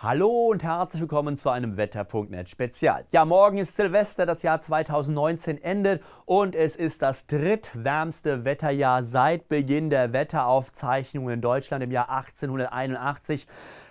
Hallo und herzlich willkommen zu einem Wetter.net Spezial. Ja, morgen ist Silvester, das Jahr 2019 endet und es ist das drittwärmste Wetterjahr seit Beginn der Wetteraufzeichnungen in Deutschland im Jahr 1881.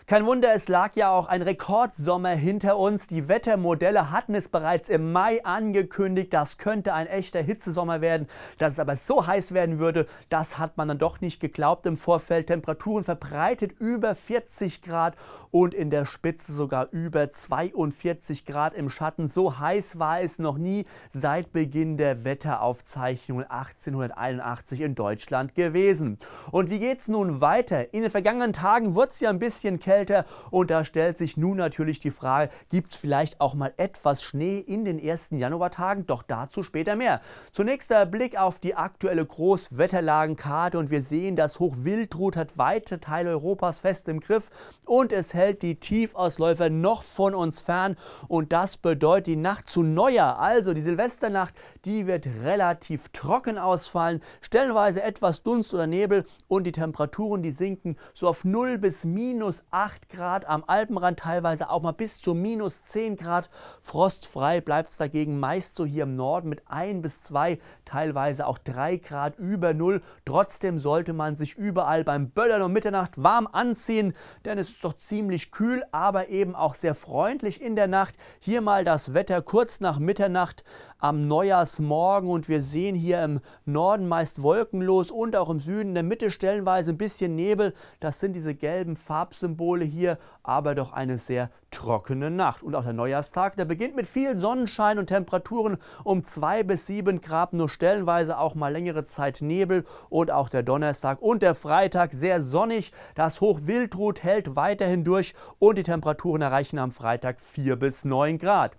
Kein Wunder, es lag ja auch ein Rekordsommer hinter uns. Die Wettermodelle hatten es bereits im Mai angekündigt, das könnte ein echter Hitzesommer werden. Dass es aber so heiß werden würde, das hat man dann doch nicht geglaubt im Vorfeld. Temperaturen verbreitet über 40 Grad und in der Spitze sogar über 42 Grad im Schatten. So heiß war es noch nie seit Beginn der Wetteraufzeichnungen 1881 in Deutschland gewesen. Und wie geht's nun weiter? In den vergangenen Tagen wurde es ja ein bisschen kälter kälter und da stellt sich nun natürlich die Frage, gibt es vielleicht auch mal etwas Schnee in den ersten Januartagen? Doch dazu später mehr. Zunächst der Blick auf die aktuelle Großwetterlagenkarte und wir sehen, dass Hochwildrut hat weite Teile Europas fest im Griff und es hält die Tiefausläufer noch von uns fern und das bedeutet die Nacht zu Neujahr, also die Silvesternacht, die wird relativ trocken ausfallen, stellenweise etwas Dunst oder Nebel und die Temperaturen, die sinken so auf 0 bis minus 8 8 Grad, am Alpenrand teilweise auch mal bis zu minus 10 Grad. Frostfrei bleibt es dagegen meist so hier im Norden mit 1 bis 2, teilweise auch 3 Grad über Null. Trotzdem sollte man sich überall beim Böllern um Mitternacht warm anziehen, denn es ist doch ziemlich kühl, aber eben auch sehr freundlich in der Nacht. Hier mal das Wetter kurz nach Mitternacht am Neujahrsmorgen und wir sehen hier im Norden meist wolkenlos und auch im Süden in der Mitte stellenweise ein bisschen Nebel. Das sind diese gelben Farbsymbole hier, aber doch eine sehr trockene Nacht. Und auch der Neujahrstag, der beginnt mit viel Sonnenschein und Temperaturen um 2 bis 7 Grad, nur stellenweise auch mal längere Zeit Nebel und auch der Donnerstag und der Freitag sehr sonnig. Das Hochwildrut hält weiterhin durch und die Temperaturen erreichen am Freitag 4 bis 9 Grad.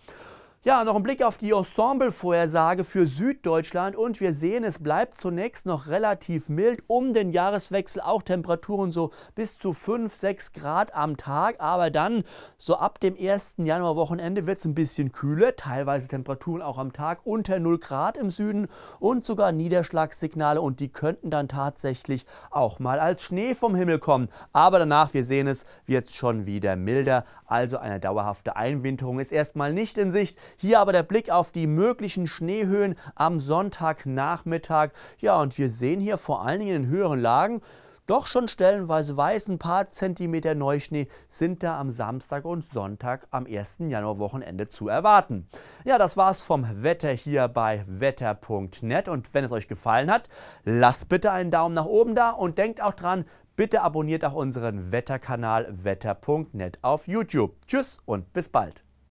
Ja, noch ein Blick auf die Ensemble-Vorhersage für Süddeutschland und wir sehen, es bleibt zunächst noch relativ mild um den Jahreswechsel, auch Temperaturen so bis zu 5, 6 Grad am Tag, aber dann so ab dem 1. Januar-Wochenende wird es ein bisschen kühler, teilweise Temperaturen auch am Tag unter 0 Grad im Süden und sogar Niederschlagssignale und die könnten dann tatsächlich auch mal als Schnee vom Himmel kommen. Aber danach, wir sehen es, wird es schon wieder milder, also eine dauerhafte Einwinterung ist erstmal nicht in Sicht. Hier aber der Blick auf die möglichen Schneehöhen am Sonntagnachmittag. Ja, und wir sehen hier vor allen Dingen in höheren Lagen, doch schon stellenweise weiß, ein paar Zentimeter Neuschnee sind da am Samstag und Sonntag am 1. Januarwochenende zu erwarten. Ja, das war's vom Wetter hier bei wetter.net und wenn es euch gefallen hat, lasst bitte einen Daumen nach oben da und denkt auch dran, bitte abonniert auch unseren Wetterkanal wetter.net auf YouTube. Tschüss und bis bald.